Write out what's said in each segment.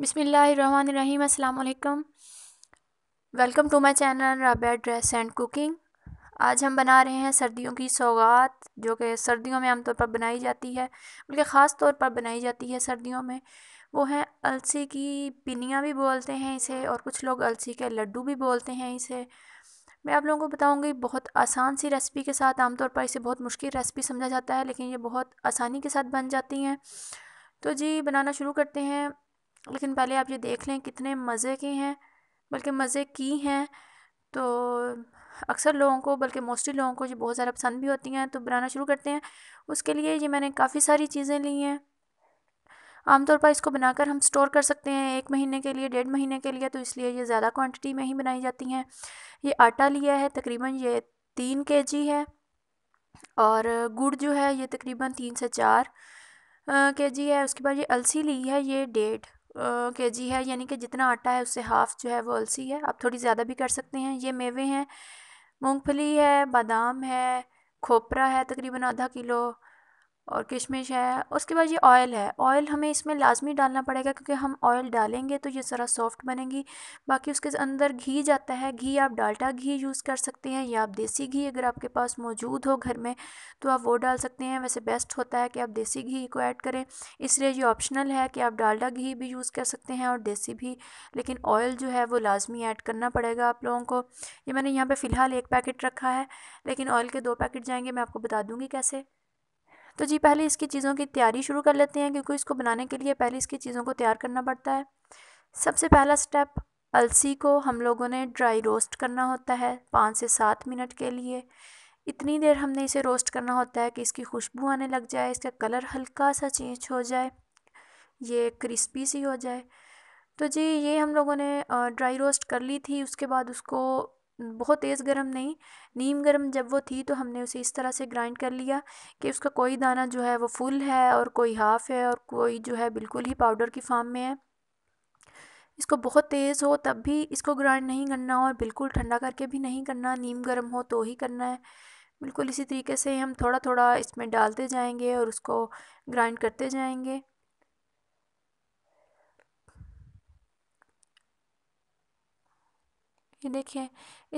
बिसमीम् अल्लाम welcome to my channel Rabia dress and cooking आज हम बना रहे हैं सर्दियों की सौगात जो कि सर्दियों में आमतौर पर बनाई जाती है बल्कि ख़ास तौर पर बनाई जाती है सर्दियों में वो है अलसी की पिनियाँ भी बोलते हैं इसे और कुछ लोग अलसी के लड्डू भी बोलते हैं इसे मैं आप लोगों को बताऊंगी बहुत आसान सी रेसिपी के साथ आमतौर पर इसे बहुत मुश्किल रेसिपी समझा जाता है लेकिन ये बहुत आसानी के साथ बन जाती हैं तो जी बनाना शुरू करते हैं लेकिन पहले आप ये देख लें कितने मज़े के हैं बल्कि मज़े की हैं तो अक्सर लोगों को बल्कि मोस्टली लोगों को ये बहुत ज़्यादा पसंद भी होती हैं तो बनाना शुरू करते हैं उसके लिए ये मैंने काफ़ी सारी चीज़ें ली हैं आमतौर पर इसको बनाकर हम स्टोर कर सकते हैं एक महीने के लिए डेढ़ महीने के लिए तो इसलिए ये ज़्यादा क्वांटिटी में ही बनाई जाती हैं ये आटा लिया है तकरीबन ये तीन के जी है और गुड़ जो है ये तकरीबन तीन से चार के जी है उसके बाद ये अलसी ली है ये डेढ़ के जी है यानी कि जितना आटा है उससे हाफ़ जो है वो अलसी है आप थोड़ी ज़्यादा भी कर सकते हैं ये मेवे हैं मूंगफली है बादाम है खोपरा है तकरीबन आधा किलो और किशमिश है उसके बाद ये ऑयल है ऑयल हमें इसमें लाजमी डालना पड़ेगा क्योंकि हम ऑयल डालेंगे तो ये ज़रा सॉफ्ट बनेंगी बाकी उसके अंदर घी जाता है घी आप डाल्टा घी यूज़ कर सकते हैं या आप देसी घी अगर आपके पास मौजूद हो घर में तो आप वो डाल सकते हैं वैसे बेस्ट होता है कि आप देसी घी को ऐड करें इसलिए ये ऑप्शनल है कि आप डाल्टा घी भी यूज़ कर सकते हैं और देसी भी लेकिन ऑयल जो है वो लाजमी ऐड करना पड़ेगा आप लोगों को ये मैंने यहाँ पर फ़िलहाल एक पैकेट रखा है लेकिन ऑयल के दो पैकेट जाएंगे मैं आपको बता दूँगी कैसे तो जी पहले इसकी चीज़ों की तैयारी शुरू कर लेते हैं क्योंकि इसको बनाने के लिए पहले इसकी चीज़ों को तैयार करना पड़ता है सबसे पहला स्टेप अलसी को हम लोगों ने ड्राई रोस्ट करना होता है पाँच से सात मिनट के लिए इतनी देर हमने इसे रोस्ट करना होता है कि इसकी खुशबू आने लग जाए इसका कलर हल्का सा चेंज हो जाए ये क्रिस्पी सी हो जाए तो जी ये हम लोगों ने ड्राई रोस्ट कर ली थी उसके बाद उसको बहुत तेज़ गर्म नहीं नीम गर्म जब वो थी तो हमने उसे इस तरह से ग्राइंड कर लिया कि उसका कोई दाना जो है वो फुल है और कोई हाफ़ है और कोई जो है बिल्कुल ही पाउडर की फार्म में है इसको बहुत तेज़ हो तब भी इसको ग्राइंड नहीं करना और बिल्कुल ठंडा करके भी नहीं करना नीम गर्म हो तो ही करना है बिल्कुल इसी तरीके से हम थोड़ा थोड़ा इसमें डालते जाएंगे और उसको ग्राइंड करते जाएंगे ये देखिए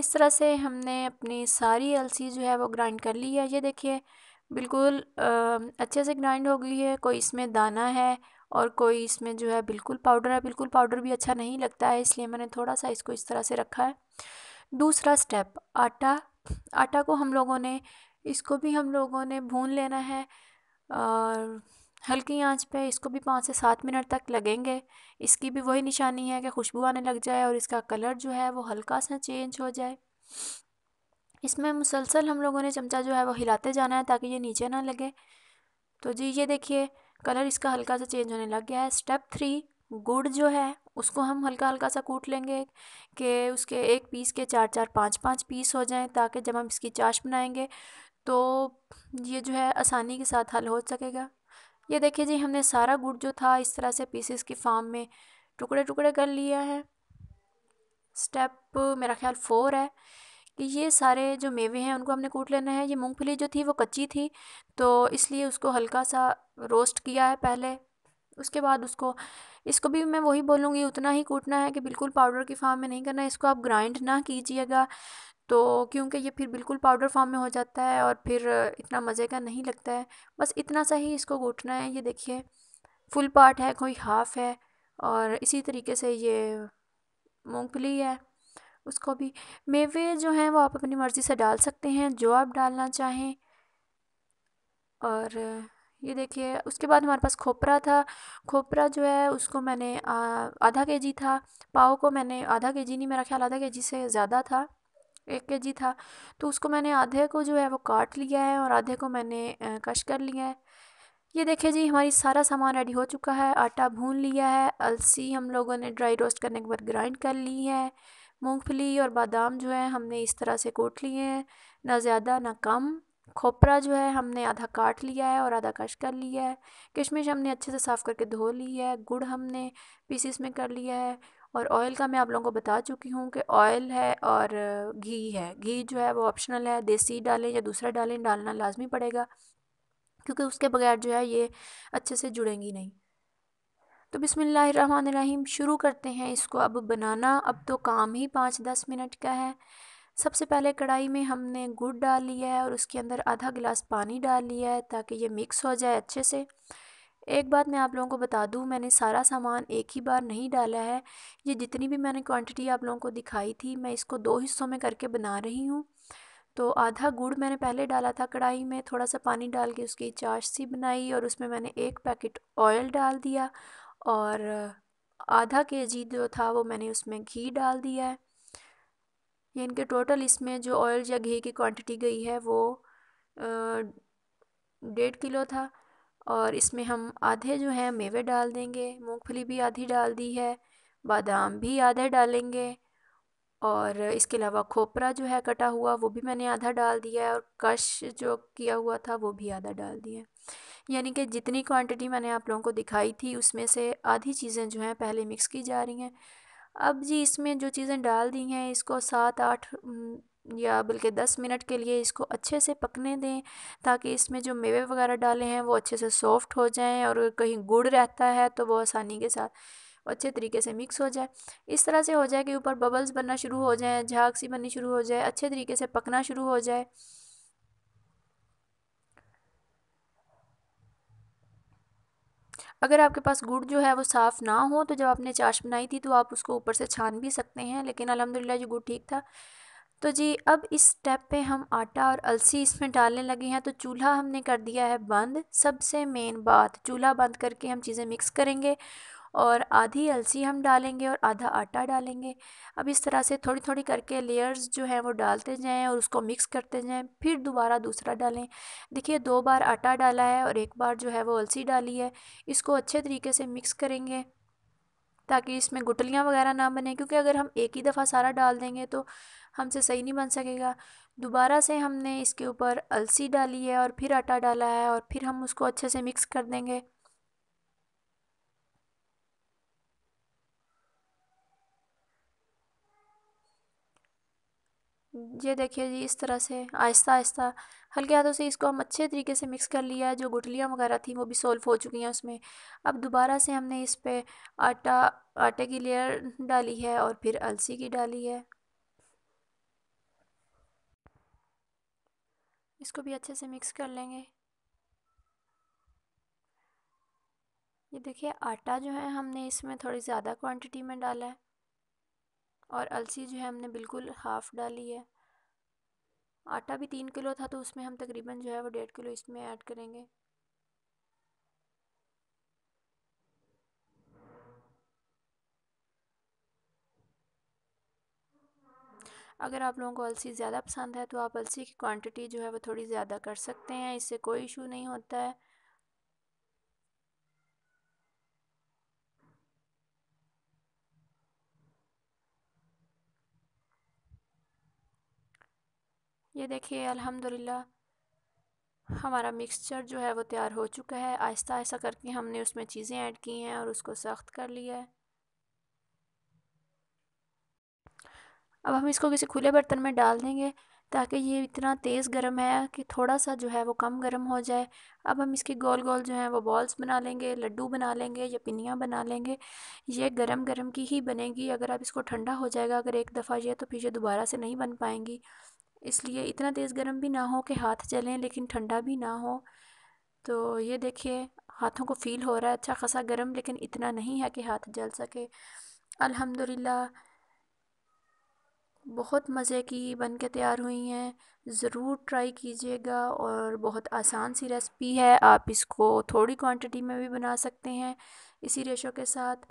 इस तरह से हमने अपनी सारी अलसी जो है वो ग्राइंड कर ली है ये देखिए बिल्कुल अच्छे से ग्राइंड हो गई है कोई इसमें दाना है और कोई इसमें जो है बिल्कुल पाउडर है बिल्कुल पाउडर भी अच्छा नहीं लगता है इसलिए मैंने थोड़ा सा इसको इस तरह से रखा है दूसरा स्टेप आटा आटा को हम लोगों ने इसको भी हम लोगों ने भून लेना है और हल्की आंच पे इसको भी पाँच से सात मिनट तक लगेंगे इसकी भी वही निशानी है कि खुशबू आने लग जाए और इसका कलर जो है वो हल्का सा चेंज हो जाए इसमें मुसलसल हम लोगों ने चमचा जो है वो हिलाते जाना है ताकि ये नीचे ना लगे तो जी ये देखिए कलर इसका हल्का सा चेंज होने लग गया है स्टेप थ्री गुड़ जो है उसको हम हल्का हल्का सा कूट लेंगे कि उसके एक पीस के चार चार पाँच पाँच पीस हो जाएं ताकि जब हम इसकी चाश बनाएंगे तो ये जो है आसानी के साथ हल हो सकेगा ये देखिए जी हमने सारा गुड़ जो था इस तरह से पीसेस की फार्म में टुकड़े टुकड़े कर लिया है स्टेप मेरा ख्याल फोर है कि ये सारे जो मेवे हैं उनको हमने कूट लेना है ये मूंगफली जो थी वो कच्ची थी तो इसलिए उसको हल्का सा रोस्ट किया है पहले उसके बाद उसको इसको भी मैं वही बोलूँगी उतना ही कूटना है कि बिल्कुल पाउडर की फार्म में नहीं करना इसको आप ग्राइंड ना कीजिएगा तो क्योंकि ये फिर बिल्कुल पाउडर फॉर्म में हो जाता है और फिर इतना मज़े का नहीं लगता है बस इतना सा ही इसको घूटना है ये देखिए फुल पार्ट है कोई हाफ़ है और इसी तरीके से ये मूँगफली है उसको भी मेवे जो हैं वो आप अपनी मर्ज़ी से डाल सकते हैं जो आप डालना चाहें और ये देखिए उसके बाद हमारे पास खोपरा था खोपरा जो है उसको मैंने आधा के जी था पाव को मैंने आधा के जी नहीं मेरा ख्याल आधा के जी से ज़्यादा था एक के जी था तो उसको मैंने आधे को जो है वो काट लिया है और आधे को मैंने कश कर लिया है ये देखिए जी हमारी सारा सामान रेडी हो चुका है आटा भून लिया है अलसी हम लोगों ने ड्राई रोस्ट करने के बाद ग्राइंड कर ली है मूंगफली और बादाम जो है हमने इस तरह से कोट लिए हैं ना ज़्यादा ना कम खोपरा जो है हमने आधा काट लिया है और आधा कश कर लिया है किशमिश हमने अच्छे से साफ़ करके धो ली है गुड़ हमने पीसीस में कर लिया है और ऑयल का मैं आप लोगों को बता चुकी हूँ कि ऑयल है और घी है घी जो है वो ऑप्शनल है देसी डालें या दूसरा डालें डालना लाजमी पड़ेगा क्योंकि उसके बगैर जो है ये अच्छे से जुड़ेंगी नहीं तो बिसमीम शुरू करते हैं इसको अब बनाना अब तो काम ही पाँच दस मिनट का है सबसे पहले कढ़ाई में हमने गुड़ डाल लिया है और उसके अंदर आधा गिलास पानी डाल लिया है ताकि ये मिक्स हो जाए अच्छे से एक बात मैं आप लोगों को बता दूं मैंने सारा सामान एक ही बार नहीं डाला है ये जितनी भी मैंने क्वांटिटी आप लोगों को दिखाई थी मैं इसको दो हिस्सों में करके बना रही हूँ तो आधा गुड़ मैंने पहले डाला था कढ़ाई में थोड़ा सा पानी डाल के उसकी चाश सी बनाई और उसमें मैंने एक पैकेट ऑयल डाल दिया और आधा के जी जो था वो मैंने उसमें घी डाल दिया है ये इनके टोटल इसमें जो ऑयल या घी की क्वांटिटी गई है वो डेढ़ किलो था और इसमें हम आधे जो हैं मेवे डाल देंगे मूंगफली भी आधी डाल दी है बादाम भी आधे डालेंगे और इसके अलावा खोपरा जो है कटा हुआ वो भी मैंने आधा डाल दिया है और कश जो किया हुआ था वो भी आधा डाल दिया है यानी कि जितनी क्वांटिटी मैंने आप लोगों को दिखाई थी उसमें से आधी चीज़ें जो हैं पहले मिक्स की जा रही हैं अब जी इसमें जो चीज़ें डाल दी हैं इसको सात आठ या बल्कि दस मिनट के लिए इसको अच्छे से पकने दें ताकि इसमें जो मेवे वगैरह डाले हैं वो अच्छे से सॉफ्ट हो जाएं और कहीं गुड़ रहता है तो वो आसानी के साथ अच्छे तरीके से मिक्स हो जाए इस तरह से हो जाए कि ऊपर बबल्स बनना शुरू हो जाए झाग सी बननी शुरू हो जाए अच्छे तरीके से पकना शुरू हो जाए अगर आपके पास गुड़ जो है वो साफ़ ना हो तो जब आपने चाश बनाई थी तो आप उसको ऊपर से छान भी सकते हैं लेकिन अलहमदिल्ला जो गुड़ ठीक था तो जी अब इस स्टेप पे हम आटा और अलसी इसमें डालने लगे हैं तो चूल्हा हमने कर दिया है बंद सबसे मेन बात चूल्हा बंद करके हम चीज़ें मिक्स करेंगे और आधी अलसी हम डालेंगे और आधा आटा डालेंगे अब इस तरह से थोड़ी थोड़ी करके लेयर्स जो हैं वो डालते जाएं और उसको मिक्स करते जाएं फिर दोबारा दूसरा डालें देखिए दो बार आटा डाला है और एक बार जो है वो अलसी डाली है इसको अच्छे तरीके से मिक्स करेंगे ताकि इसमें गुटलियाँ वगैरह ना बने क्योंकि अगर हम एक ही दफ़ा सारा डाल देंगे तो हमसे सही नहीं बन सकेगा दोबारा से हमने इसके ऊपर अलसी डाली है और फिर आटा डाला है और फिर हम उसको अच्छे से मिक्स कर देंगे ये देखिए जी इस तरह से आहिस्ता आहिस्ता हल्के हाथों से इसको हम अच्छे तरीके से मिक्स कर लिया है जो गुठलियाँ वगैरह थी वो भी सॉल्व हो चुकी हैं उसमें अब दोबारा से हमने इस पर आटा आटे की लेयर डाली है और फिर अलसी की डाली है इसको भी अच्छे से मिक्स कर लेंगे ये देखिए आटा जो है हमने इसमें थोड़ी ज़्यादा क्वांटिटी में डाला है और अलसी जो है हमने बिल्कुल हाफ़ डाली है आटा भी तीन किलो था तो उसमें हम तकरीबन जो है वो डेढ़ किलो इसमें ऐड करेंगे अगर आप लोगों को अलसी ज़्यादा पसंद है तो आप अलसी की क्वांटिटी जो है वो थोड़ी ज़्यादा कर सकते हैं इससे कोई इशू नहीं होता है ये देखिए अल्हम्दुलिल्लाह हमारा मिक्सचर जो है वो तैयार हो चुका है आहिस्ता आहिस्ता करके हमने उसमें चीज़ें ऐड की हैं और उसको सख्त कर लिया है अब हम इसको किसी खुले बर्तन में डाल देंगे ताकि ये इतना तेज़ गर्म है कि थोड़ा सा जो है वो कम गर्म हो जाए अब हम इसकी गोल गोल जो है वो बॉल्स बना लेंगे लड्डू बना लेंगे या पिनियाँ बना लेंगे ये गर्म गर्म की ही बनेगी अगर आप इसको ठंडा हो जाएगा अगर एक दफ़ा ये तो फिर ये दोबारा से नहीं बन पाएंगी इसलिए इतना तेज़ गर्म भी ना हो कि हाथ जलें लेकिन ठंडा भी ना हो तो ये देखिए हाथों को फील हो रहा है अच्छा खासा गर्म लेकिन इतना नहीं है कि हाथ जल सके अल्हम्दुलिल्लाह बहुत मज़े की बन के तैयार हुई हैं ज़रूर ट्राई कीजिएगा और बहुत आसान सी रेसिपी है आप इसको थोड़ी क्वांटिटी में भी बना सकते हैं इसी रेशो के साथ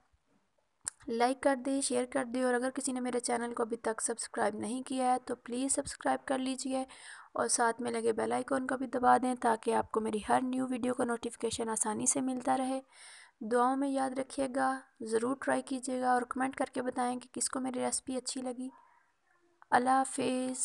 लाइक कर दें शेयर कर दें और अगर किसी ने मेरे चैनल को अभी तक सब्सक्राइब नहीं किया है तो प्लीज़ सब्सक्राइब कर लीजिए और साथ में लगे बेल आइकॉन को भी दबा दें ताकि आपको मेरी हर न्यू वीडियो का नोटिफिकेशन आसानी से मिलता रहे दुआओं में याद रखिएगा ज़रूर ट्राई कीजिएगा और कमेंट करके बताएं कि किसको मेरी रेसिपी अच्छी लगी আল্লাহ হাফিজ